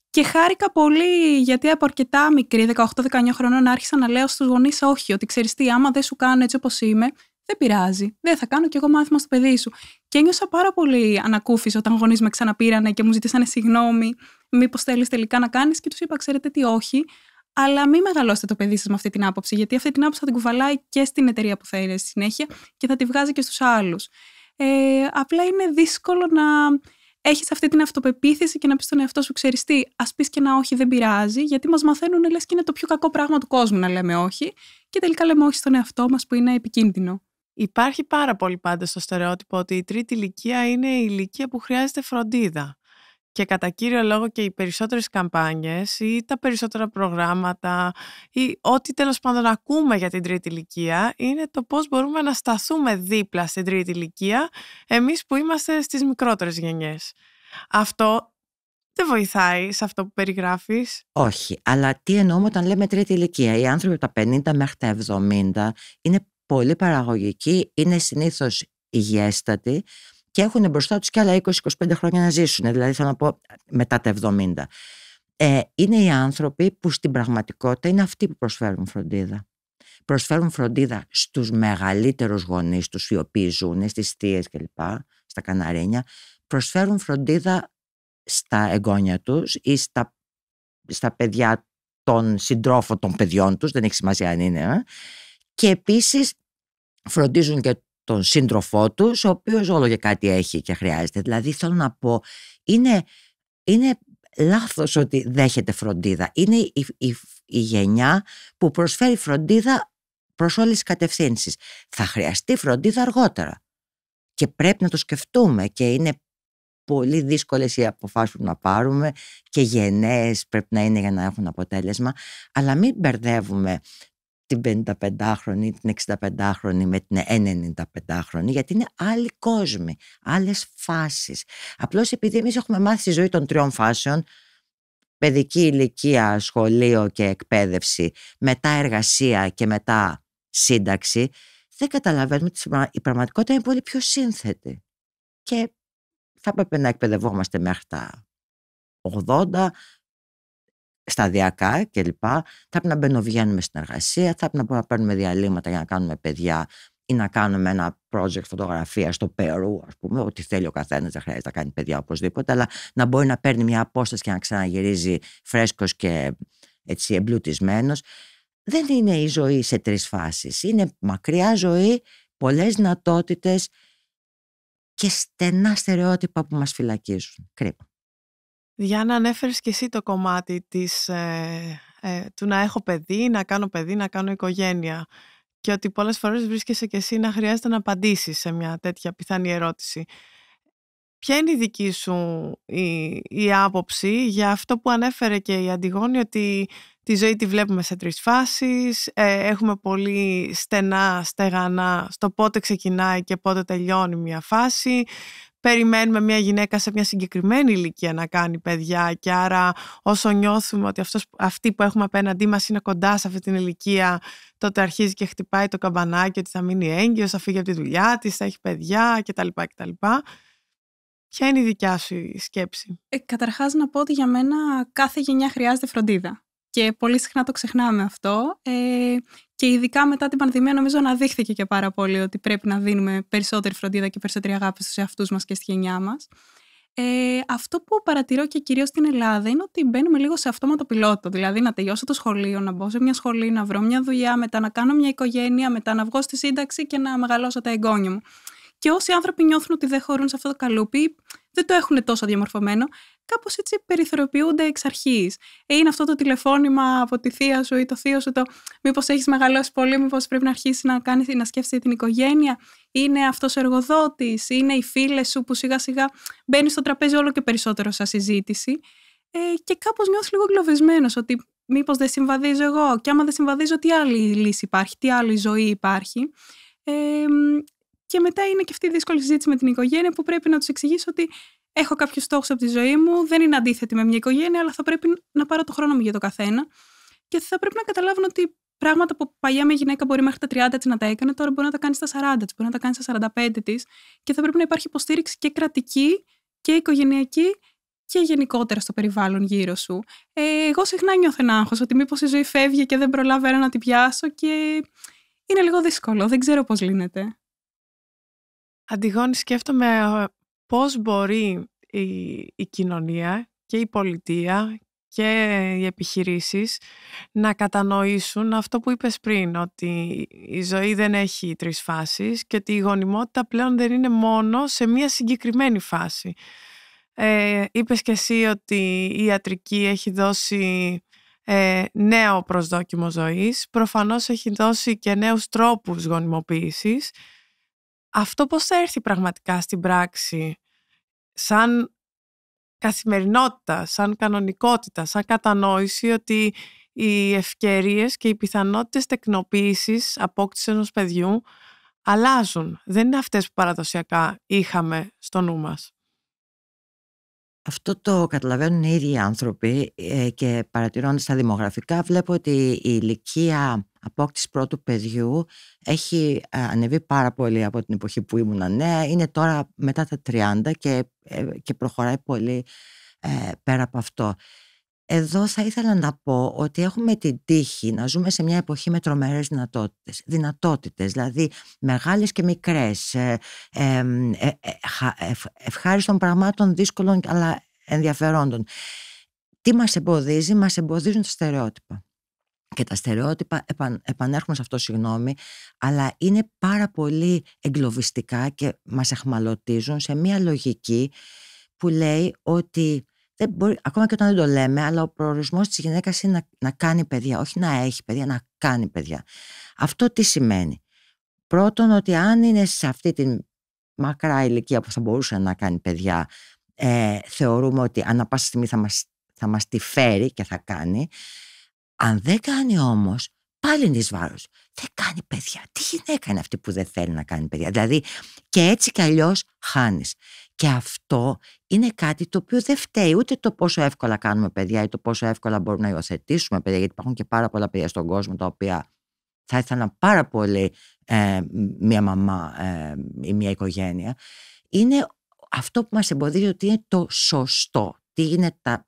και χάρηκα πολύ γιατί από αρκετά μικρή, 18-19 χρονών, άρχισα να λέω στους γονείς όχι, ότι ξέρεις τι, άμα δεν σου κάνω έτσι όπως είμαι, δεν πειράζει. Δεν θα κάνω κι εγώ μάθημα στο παιδί σου. Και ένιωσα πάρα πολύ ανακούφιση όταν γονείς με ξαναπήρανε και μου ζητήσανε συγγνώμη, μήπως θέλεις τελικά να κάνεις. Και τους είπα, ξέρετε τι, όχι. Αλλά μην μεγαλώσετε το παιδί σας με αυτή την άποψη, γιατί αυτή την άποψη θα την κουβαλάει και στην εταιρεία που θα είναι στη συνέχεια και θα τη βγάζει και στους άλλους. Ε, απλά είναι δύσκολο να έχεις αυτή την αυτοπεποίθηση και να πεις στον εαυτό σου: Ξέρεις τι, ας πεις και να όχι, δεν πειράζει, γιατί μας μαθαίνουν λες και είναι το πιο κακό πράγμα του κόσμου να λέμε όχι. Και τελικά λέμε όχι στον εαυτό μας που είναι επικίνδυνο. Υπάρχει
πάρα πολύ πάντα στο στερεότυπο ότι η τρίτη ηλικία είναι η ηλικία που χρειάζεται φροντίδα και κατά κύριο λόγο και οι περισσότερες καμπάνιες ή τα περισσότερα προγράμματα ή ό,τι τέλος πάντων ακούμε για την τρίτη ηλικία είναι το πώς μπορούμε να σταθούμε δίπλα στην τρίτη ηλικία εμείς που είμαστε στις μικρότερες γενιές. Αυτό δεν βοηθάει σε αυτό που περιγράφεις.
Όχι, αλλά τι εννοούμε όταν λέμε τρίτη ηλικία. Οι άνθρωποι από τα 50 μέχρι τα 70 είναι πολύ παραγωγικοί, είναι συνήθως υγιέστατοι, και έχουν μπροστά τους και άλλα 20-25 χρόνια να ζήσουν, δηλαδή θέλω να πω μετά τα 70. Ε, είναι οι άνθρωποι που στην πραγματικότητα είναι αυτοί που προσφέρουν φροντίδα. Προσφέρουν φροντίδα στους μεγαλύτερους γονείς τους οι οποίοι ζουν στις θείες κλπ, στα Καναρίνια. Προσφέρουν φροντίδα στα εγγόνια τους ή στα, στα παιδιά των συντρόφων των παιδιών τους, δεν έχει σημασία αν είναι. Ε. Και επίσης φροντίζουν και τον σύντροφό τους, ο οποίος όλο και κάτι έχει και χρειάζεται. Δηλαδή, θέλω να πω, είναι, είναι λάθος ότι δέχεται φροντίδα. Είναι η, η γενιά που προσφέρει φροντίδα προς όλες τις κατευθύνσεις. Θα χρειαστεί φροντίδα αργότερα. Και πρέπει να το σκεφτούμε και είναι πολύ δύσκολες οι αποφάσεις που να πάρουμε και γενναίες πρέπει να είναι για να έχουν αποτέλεσμα. Αλλά μην μπερδεύουμε την 55χρονη, την 65χρονη με την 95χρονη, γιατί είναι άλλοι κόσμοι, άλλες φάσεις. Απλώς επειδή εμείς έχουμε μάθει τη ζωή των τριών φάσεων, παιδική ηλικία, σχολείο και εκπαίδευση, μετά εργασία και μετά σύνταξη, δεν καταλαβαίνουμε ότι η πραγματικότητα είναι πολύ πιο σύνθετη. Και θα έπρεπε να εκπαιδευόμαστε μέχρι τα 80, σταδιακά κλπ. Θα πρέπει να μπαινοβγαίνουμε στην εργασία, θα πρέπει να μπορούμε να παίρνουμε διαλύματα για να κάνουμε παιδιά ή να κάνουμε ένα project φωτογραφία στο Περού, ας πούμε, ό,τι θέλει ο καθένας, δεν χρειάζεται να κάνει παιδιά οπωσδήποτε, αλλά να μπορεί να παίρνει μια απόσταση και να ξαναγυρίζει φρέσκος και έτσι εμπλουτισμένος. Δεν είναι η ζωή σε τρεις φάσεις. Είναι μακριά ζωή, πολλές δυνατότητες και στενά στερεότυπα που μας φυλακίζουν. Κρίμα.
Διάννα, ανέφερες και εσύ το κομμάτι της, ε, ε, του να έχω παιδί, να κάνω παιδί, να κάνω οικογένεια και ότι πολλές φορές βρίσκεσαι και εσύ να χρειάζεται να απαντήσεις σε μια τέτοια πιθανή ερώτηση. Ποια είναι η δική σου η, άποψη για αυτό που ανέφερε και η Αντιγόνη ότι τη ζωή τη βλέπουμε σε τρεις φάσεις, ε, έχουμε πολύ στενά, στεγανά στο πότε ξεκινάει και πότε τελειώνει μια φάση, περιμένουμε μια γυναίκα σε μια συγκεκριμένη ηλικία να κάνει παιδιά και άρα όσο νιώθουμε ότι αυτός, αυτή που έχουμε απέναντί μας είναι κοντά σε αυτή την ηλικία τότε αρχίζει και χτυπάει το καμπανάκι ότι θα μείνει έγκυος, θα φύγει από τη δουλειά της, θα έχει παιδιά κτλ. κτλ. Ποια είναι η δικιά σου σκέψη?
Ε, καταρχάς να πω ότι για μένα κάθε γενιά χρειάζεται φροντίδα. Και πολύ συχνά το ξεχνάμε αυτό. Ε, και ειδικά μετά την πανδημία, νομίζω αναδείχθηκε και πάρα πολύ ότι πρέπει να δίνουμε περισσότερη φροντίδα και περισσότερη αγάπη στους εαυτούς μας και στη γενιά μας. Ε, αυτό που παρατηρώ και κυρίως στην Ελλάδα είναι ότι μπαίνουμε λίγο σε αυτόματο πιλότο. Δηλαδή, να τελειώσω το σχολείο, να μπω σε μια σχολή, να βρω μια δουλειά, μετά να κάνω μια οικογένεια, μετά να βγω στη σύνταξη και να μεγαλώσω τα εγγόνια μου. Και όσοι άνθρωποι νιώθουν ότι δεν χωρούν σε αυτό το καλούπι, δεν το έχουν τόσο διαμορφωμένο, κάπως έτσι περιθωριοποιούνται εξ αρχής. Ε, είναι αυτό το τηλεφώνημα από τη θεία σου ή το θείο σου, το μήπως έχεις μεγαλώσει πολύ, μήπως πρέπει να αρχίσεις να κάνεις να σκέφτεσαι την οικογένεια. Είναι αυτός ο εργοδότης, είναι οι φίλες σου που σιγά σιγά μπαίνει στο τραπέζι όλο και περισσότερο σαν συζήτηση. Ε, και κάπως νιώθεις λίγο εγκλωβισμένος ότι μήπως δεν συμβαδίζω εγώ, και άμα δεν συμβαδίζω, τι άλλη λύση υπάρχει, τι άλλη ζωή υπάρχει. Ε, και μετά είναι και αυτή η δύσκολη συζήτηση με την οικογένεια που πρέπει να τους εξηγήσω ότι έχω κάποιους στόχους από τη ζωή μου, δεν είναι αντίθετη με μια οικογένεια, αλλά θα πρέπει να πάρω το χρόνο μου για το καθένα. Και θα πρέπει να καταλάβουν ότι πράγματα που παλιά μια γυναίκα μπορεί μέχρι τα 30 της να τα έκανε, τώρα μπορεί να τα κάνει στα 40 της, μπορεί να τα κάνει στα 45 της. Και θα πρέπει να υπάρχει υποστήριξη και κρατική και οικογενειακή και γενικότερα στο περιβάλλον γύρω σου. Ε, εγώ συχνά νιώθω ένα άγχος ότι μήπως η ζωή φεύγει και δεν προλάβαινα να την πιάσω και είναι λίγο δύσκολο, δεν ξέρω πώς λύνεται. Αντιγόνης, σκέφτομαι ε, πώς μπορεί η, η
κοινωνία και η πολιτεία και οι επιχειρήσεις να κατανοήσουν αυτό που είπες πριν, ότι η ζωή δεν έχει τρεις φάσεις και ότι η γονιμότητα πλέον δεν είναι μόνο σε μία συγκεκριμένη φάση. Ε, είπες και εσύ ότι η ιατρική έχει δώσει ε, νέο προσδόκιμο ζωής, προφανώς έχει δώσει και νέους τρόπους γονιμοποίησης αυτό πώς θα έρθει πραγματικά στην πράξη σαν καθημερινότητα, σαν κανονικότητα, σαν κατανόηση ότι οι ευκαιρίες και οι πιθανότητες τεκνοποίησης απόκτησης ενός παιδιού αλλάζουν. Δεν είναι αυτές που παραδοσιακά είχαμε στο νου μας.
Αυτό το καταλαβαίνουν οι ίδιοι άνθρωποι ε, και παρατηρώντας τα δημογραφικά βλέπω ότι η ηλικία απόκτηση πρώτου παιδιού έχει ε, ανεβεί πάρα πολύ από την εποχή που ήμουν νέα. Είναι τώρα μετά τα 30 και, ε, και προχωράει πολύ ε, πέρα από αυτό. Εδώ θα ήθελα να πω ότι έχουμε την τύχη να ζούμε σε μια εποχή με τρομερές δυνατότητες. Δυνατότητες, δηλαδή μεγάλες και μικρές, ε, ε, ευχάριστων πραγμάτων, δύσκολων αλλά ενδιαφερόντων. Τι μας εμποδίζει, μας εμποδίζουν τα στερεότυπα και τα στερεότυπα επανέρχομαι σε αυτό συγγνώμη αλλά είναι πάρα πολύ εγκλωβιστικά και μας εχμαλωτίζουν σε μια λογική που λέει ότι δεν μπορεί, ακόμα και όταν δεν το λέμε αλλά ο προορισμός της γυναίκας είναι να, να κάνει παιδιά όχι να έχει παιδιά, να κάνει παιδιά αυτό τι σημαίνει πρώτον ότι αν είναι σε αυτή την μακρά ηλικία που θα μπορούσε να κάνει παιδιά ε, θεωρούμε ότι ανά πάσα στιγμή θα μας, θα μας τη φέρει και θα κάνει αν δεν κάνει όμως, πάλι είναι εις βάρος. Δεν κάνει παιδιά. Τι γυναίκα είναι αυτή που δεν θέλει να κάνει παιδιά. Δηλαδή, και έτσι κι αλλιώς χάνεις. Και αυτό είναι κάτι το οποίο δεν φταίει ούτε το πόσο εύκολα κάνουμε παιδιά ή το πόσο εύκολα μπορούμε να υιοθετήσουμε παιδιά, γιατί υπάρχουν και πάρα πολλά παιδιά στον κόσμο τα οποία θα ήθελαν πάρα πολύ ε, μία μαμά ε, ή μία οικογένεια. Είναι αυτό που μας εμποδίζει ότι είναι το σωστό. Τι είναι τα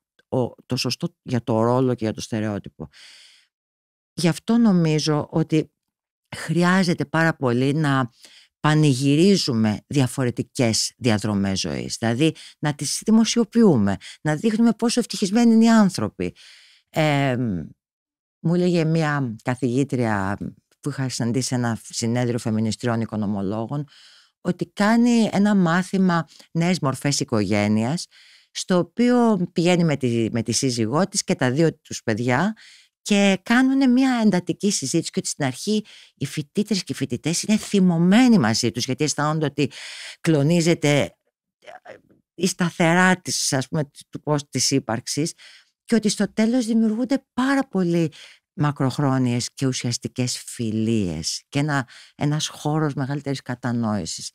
το σωστό για το ρόλο και για το στερεότυπο. Γι' αυτό νομίζω ότι χρειάζεται πάρα πολύ να πανηγυρίζουμε διαφορετικές διαδρομές ζωής. Δηλαδή να τις δημοσιοποιούμε, να δείχνουμε πόσο ευτυχισμένοι είναι οι άνθρωποι. μου έλεγε μια καθηγήτρια που είχα συναντήσει σε ένα συνέδριο φεμινιστριών οικονομολόγων ότι κάνει ένα μάθημα νέες μορφές οικογένειας στο οποίο πηγαίνει με τη, με τη σύζυγό της και τα δύο τους παιδιά και κάνουν μια εντατική συζήτηση και ότι στην αρχή οι φοιτήτρες και οι φοιτητές είναι θυμωμένοι μαζί τους γιατί αισθάνονται ότι κλονίζεται ε, η σταθερά της, ας πούμε, του πώς της ύπαρξης και ότι στο τέλος δημιουργούνται πάρα πολλοί μακροχρόνιες και ουσιαστικές φιλίες και ένα, ένας χώρος μεγαλύτερης κατανόησης.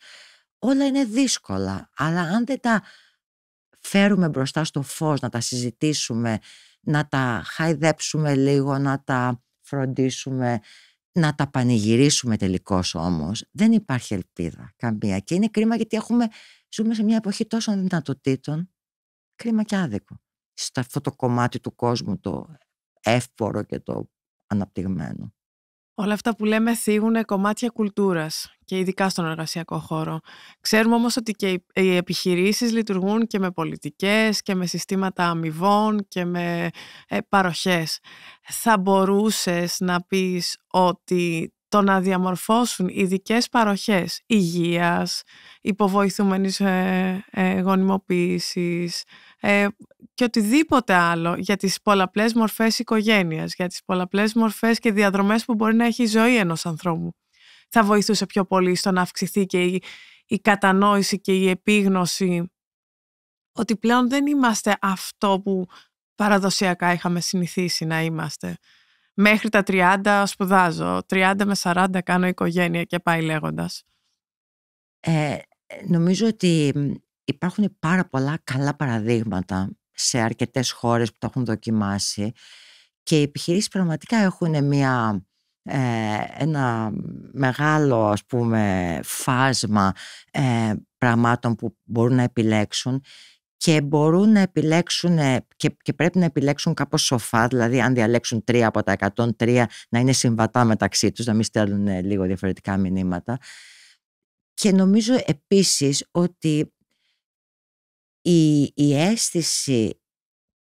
Όλα είναι δύσκολα, αλλά αν δεν τα φέρουμε μπροστά στο φως, να τα συζητήσουμε, να τα χαϊδέψουμε λίγο, να τα φροντίσουμε, να τα πανηγυρίσουμε τελικώς όμως, δεν υπάρχει ελπίδα καμία. Και είναι κρίμα γιατί έχουμε, ζούμε σε μια εποχή τόσων δυνατοτήτων, κρίμα και άδικο. Σε αυτό το κομμάτι του κόσμου το εύπορο και το αναπτυγμένο.
Όλα αυτά που λέμε θίγουν κομμάτια κουλτούρας και ειδικά στον εργασιακό χώρο. Ξέρουμε όμως ότι και οι επιχειρήσεις λειτουργούν και με πολιτικές και με συστήματα αμοιβών και με ε, παροχές. παροχέ. Θα μπορούσες να πεις ότι το να διαμορφώσουν ειδικές παροχές υγείας, υποβοηθούμενης ε, ε, ε, και οτιδήποτε άλλο για τις πολλαπλές μορφές οικογένειας, για τις πολλαπλές μορφές και διαδρομές που μπορεί να έχει η ζωή ενός ανθρώπου. Θα βοηθούσε πιο πολύ στο να αυξηθεί και η κατανόηση και η επίγνωση ότι πλέον δεν είμαστε αυτό που παραδοσιακά είχαμε συνηθίσει να είμαστε μέχρι τα 30 σπουδάζω, 30 με 40 κάνω οικογένεια και πάει λέγοντας.
Ε, νομίζω ότι υπάρχουν πάρα πολλά καλά παραδείγματα σε αρκετές χώρες που το έχουν δοκιμάσει και οι επιχειρήσεις πραγματικά έχουν μια, ε, ένα μεγάλο ας πούμε φάσμα ε, πραγμάτων που μπορούν να επιλέξουν και μπορούν να επιλέξουν ε, και, και, πρέπει να επιλέξουν κάπως σοφά, δηλαδή αν διαλέξουν τρία από τα 103 να είναι συμβατά μεταξύ τους, να μην στέλνουν ε, λίγο διαφορετικά μηνύματα. Και νομίζω επίσης ότι η, η αίσθηση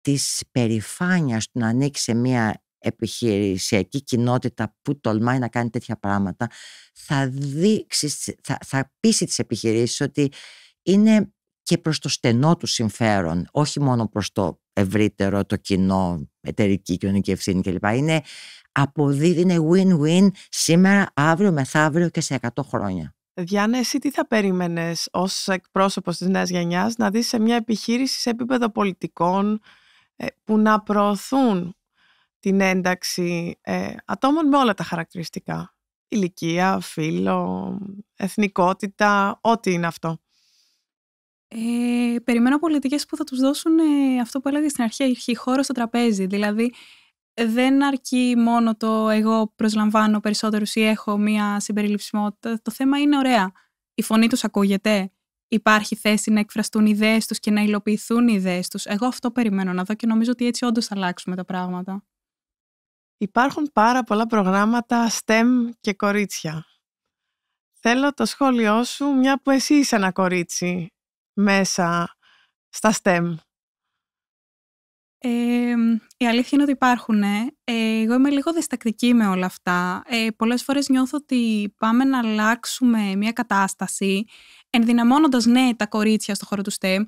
της περηφάνειας του να ανήκει σε μια επιχειρησιακή κοινότητα που τολμάει να κάνει τέτοια πράγματα θα, δείξει, θα, θα πείσει τις επιχειρήσεις ότι είναι και προς το στενό του συμφέρον, όχι μόνο προς το ευρύτερο, το κοινό, εταιρική, κοινωνική ευθύνη κλπ. Είναι αποδίδει, είναι win-win σήμερα, αύριο, μεθαύριο και σε 100 χρόνια.
Διάννε, ναι, εσύ τι θα περίμενες ως εκπρόσωπος της νέας γενιάς να δεις σε μια επιχείρηση σε επίπεδο πολιτικών ε, που να προωθούν την ένταξη ε, ατόμων με όλα τα χαρακτηριστικά. Ηλικία, φίλο εθνικότητα, ό,τι είναι αυτό.
Ε, περιμένω πολιτικές που θα τους δώσουν ε, αυτό που έλεγες στην αρχή, αρχή, χώρο στο τραπέζι. Δηλαδή, δεν αρκεί μόνο το εγώ προσλαμβάνω περισσότερους ή έχω μία συμπεριληψιμότητα. Το θέμα είναι ωραία. Η φωνή τους ακούγεται. Υπάρχει θέση να εκφραστούν οι ιδέες τους και να υλοποιηθούν οι ιδέες τους. Εγώ αυτό περιμένω να δω και νομίζω ότι έτσι όντως θα αλλάξουμε τα πράγματα.
Υπάρχουν πάρα πολλά προγράμματα STEM και κορίτσια. Θέλω το σχόλιο σου, μια που εσύ είσαι ένα κορίτσι μέσα στα STEM.
Ε, η αλήθεια είναι ότι υπάρχουν. Ε, εγώ είμαι λίγο διστακτική με όλα αυτά. Ε, πολλές φορές νιώθω ότι πάμε να αλλάξουμε μια κατάσταση ενδυναμώνοντας ναι τα κορίτσια στο χώρο του STEM,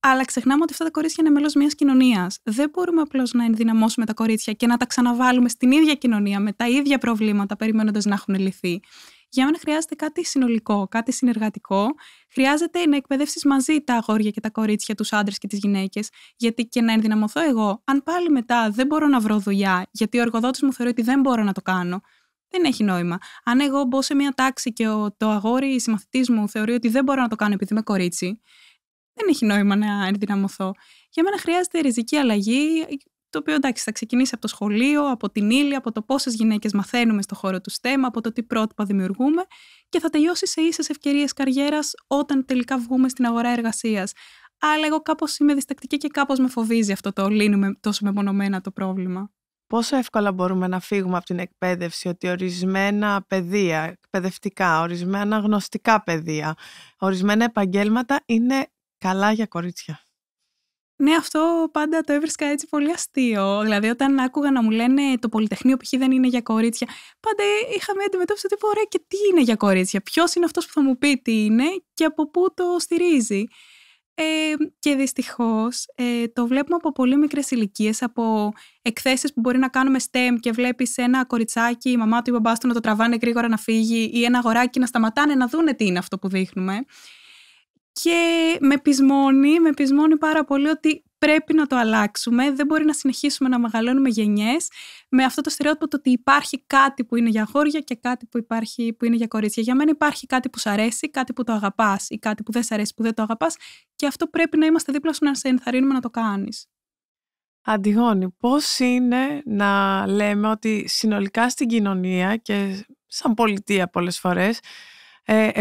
αλλά ξεχνάμε ότι αυτά τα κορίτσια είναι μέλος μιας κοινωνίας. Δεν μπορούμε απλώς να ενδυναμώσουμε τα κορίτσια και να τα ξαναβάλουμε στην ίδια κοινωνία με τα ίδια προβλήματα, περιμένοντας να έχουν λυθεί. Για μένα χρειάζεται κάτι συνολικό, κάτι συνεργατικό. Χρειάζεται να εκπαιδεύσεις μαζί τα αγόρια και τα κορίτσια, τους άντρες και τις γυναίκες. Γιατί και να ενδυναμωθώ εγώ, αν πάλι μετά δεν μπορώ να βρω δουλειά, γιατί ο εργοδότης μου θεωρεί ότι δεν μπορώ να το κάνω, δεν έχει νόημα. Αν εγώ μπω σε μια τάξη και ο, το αγόρι η συμμαθητής μου θεωρεί ότι δεν μπορώ να το κάνω επειδή είμαι κορίτσι, δεν έχει νόημα να ενδυναμωθώ. Για μένα χρειάζεται ριζική αλλαγή το οποίο εντάξει θα ξεκινήσει από το σχολείο, από την ύλη, από το πόσες γυναίκες μαθαίνουμε στο χώρο του STEM, από το τι πρότυπα δημιουργούμε και θα τελειώσει σε ίσες ευκαιρίες καριέρας όταν τελικά βγούμε στην αγορά εργασίας. Αλλά εγώ κάπως είμαι διστακτική και κάπως με φοβίζει αυτό το λύνουμε τόσο μεμονωμένα το πρόβλημα.
Πόσο εύκολα μπορούμε να φύγουμε από την εκπαίδευση ότι ορισμένα παιδεία, εκπαιδευτικά, ορισμένα γνωστικά πεδία, ορισμένα επαγγέλματα είναι καλά για κορίτσια.
Ναι, αυτό πάντα το έβρισκα έτσι πολύ αστείο. Δηλαδή, όταν άκουγα να μου λένε το Πολυτεχνείο π.χ. δεν είναι για κορίτσια, πάντα είχαμε αντιμετώπιση ότι ωραία και τι είναι για κορίτσια, ποιος είναι αυτός που θα μου πει τι είναι και από πού το στηρίζει. Ε, και δυστυχώς ε, το βλέπουμε από πολύ μικρές ηλικίες, από εκθέσεις που μπορεί να κάνουμε STEM και βλέπεις ένα κοριτσάκι, η μαμά του ή η ο μπαμπα του να το τραβάνε γρήγορα να φύγει, ή ένα αγοράκι να σταματάνε να δούνε τι είναι αυτό που δείχνουμε και με πεισμώνει, με πεισμώνει πάρα πολύ ότι πρέπει να το αλλάξουμε, δεν μπορεί να συνεχίσουμε να μεγαλώνουμε γενιές με αυτό το στερεότυπο ότι υπάρχει κάτι που είναι για χώρια και κάτι που, υπάρχει, που είναι για κορίτσια. Για μένα υπάρχει κάτι που σ' αρέσει, κάτι που το αγαπάς ή κάτι που δεν σ' αρέσει που δεν το αγαπάς και αυτό πρέπει να είμαστε δίπλα σου να σε ενθαρρύνουμε να το κάνεις. Αντιγόνη, πώς είναι να
λέμε ότι συνολικά στην κοινωνία και σαν πολιτεία πολλές φορές ε,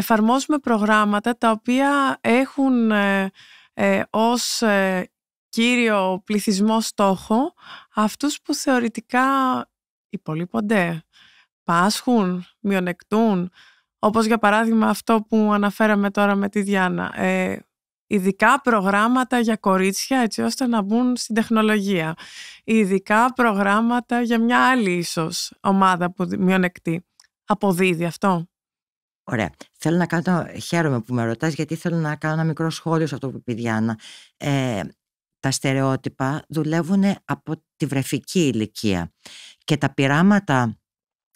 προγράμματα τα οποία έχουν ε, ε ως ε, κύριο πληθυσμό στόχο αυτούς που θεωρητικά υπολείπονται, πάσχουν, μειονεκτούν, όπως για παράδειγμα αυτό που αναφέραμε τώρα με τη Διάνα, ε, ειδικά προγράμματα για κορίτσια έτσι ώστε να μπουν στην τεχνολογία, ειδικά προγράμματα για μια άλλη ίσως ομάδα
που μειονεκτεί. Αποδίδει αυτό. Ωραία. Θέλω να κάνω, χαίρομαι που με ρωτάς, γιατί θέλω να κάνω ένα μικρό σχόλιο σε αυτό που είπε Διάννα. Ε, τα στερεότυπα δουλεύουν από τη βρεφική ηλικία και τα πειράματα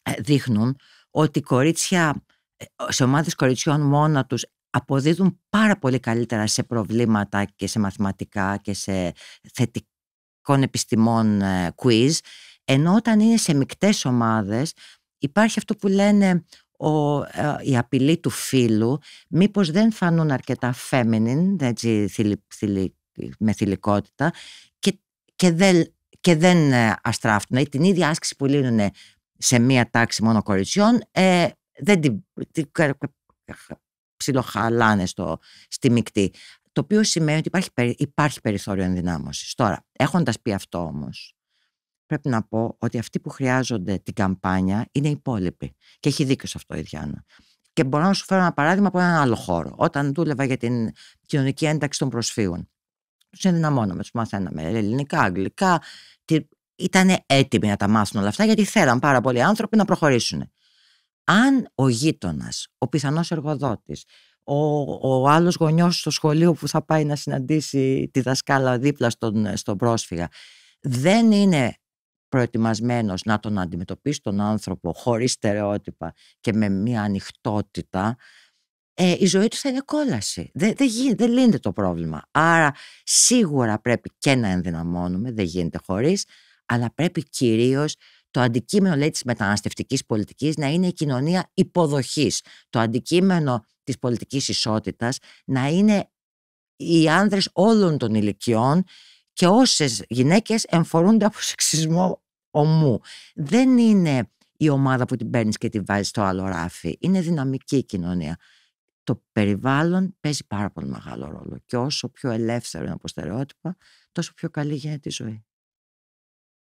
ε, δείχνουν ότι κορίτσια ε, σε ομάδες κοριτσιών μόνα τους αποδίδουν πάρα πολύ καλύτερα σε προβλήματα και σε μαθηματικά και σε θετικών επιστημών quiz, ενώ όταν είναι σε μικτές ομάδες υπάρχει αυτό που λένε ο, ε, η απειλή του φίλου μήπως δεν φανούν αρκετά feminine έτσι, με θηλυκότητα και, και, δεν, και δεν ε, αστράφτουν την ίδια άσκηση που λύνουν σε μία τάξη μόνο κοριτσιών ε, δεν την, ψιλοχαλάνε στη μεικτή το οποίο σημαίνει ότι υπάρχει, υπάρχει περιθώριο ενδυνάμωσης. Τώρα, έχοντας πει αυτό όμως, πρέπει να πω ότι αυτοί που χρειάζονται την καμπάνια είναι οι υπόλοιποι. Και έχει δίκιο σε αυτό η Διάννα. Και μπορώ να σου φέρω ένα παράδειγμα από έναν άλλο χώρο. Όταν δούλευα για την κοινωνική ένταξη των προσφύγων, τους ενδυναμώναμε, τους μαθαίναμε ελληνικά, αγγλικά. Ήταν έτοιμοι να τα μάθουν όλα αυτά, γιατί θέλαν πάρα πολλοί άνθρωποι να προχωρήσουν. Αν ο γείτονας, ο πιθανός εργοδότης, ο, ο άλλος γονιός στο σχολείο που θα πάει να συναντήσει τη δασκάλα δίπλα στον, στον πρόσφυγα δεν είναι προετοιμασμένος να τον αντιμετωπίσει τον άνθρωπο χωρίς στερεότυπα και με μια ανοιχτότητα, ε, η ζωή του θα είναι κόλαση. Δεν, δεν, λύνεται το πρόβλημα. Άρα σίγουρα πρέπει και να ενδυναμώνουμε, δεν γίνεται χωρίς, αλλά πρέπει κυρίως το αντικείμενο λέει, της μεταναστευτικής πολιτικής να είναι η κοινωνία υποδοχής. Το αντικείμενο της πολιτικής ισότητας να είναι οι άνδρες όλων των ηλικιών και όσες γυναίκες εμφορούνται από σεξισμό ομού. Δεν είναι η ομάδα που την παίρνεις και τη βάζεις στο άλλο ράφι. Είναι δυναμική η κοινωνία. Το περιβάλλον παίζει πάρα πολύ μεγάλο ρόλο. Και όσο πιο ελεύθερο είναι από στερεότυπα, τόσο πιο καλή γίνεται η ζωή.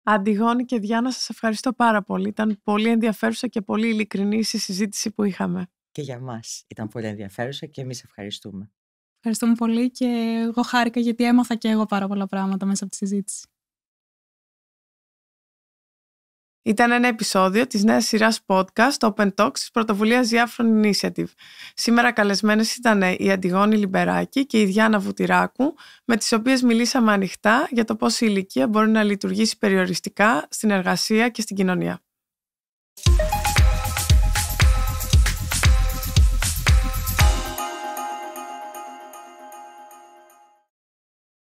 Αντιγόνη και Διάνα, σας ευχαριστώ πάρα πολύ. Ήταν πολύ ενδιαφέρουσα και πολύ ειλικρινή η συζήτηση που είχαμε. Και για μας ήταν πολύ ενδιαφέρουσα και εμείς ευχαριστούμε.
Ευχαριστούμε πολύ και εγώ χάρηκα γιατί έμαθα και εγώ πάρα πολλά πράγματα μέσα από τη συζήτηση.
Ήταν ένα επεισόδιο της νέας σειράς podcast Open Talks της πρωτοβουλίας Diafron Initiative. Σήμερα καλεσμένες ήταν η Αντιγόνη Λιμπεράκη και η Διάνα Βουτυράκου, με τις οποίες μιλήσαμε ανοιχτά για το πώς η ηλικία μπορεί να λειτουργήσει περιοριστικά στην εργασία και στην κοινωνία.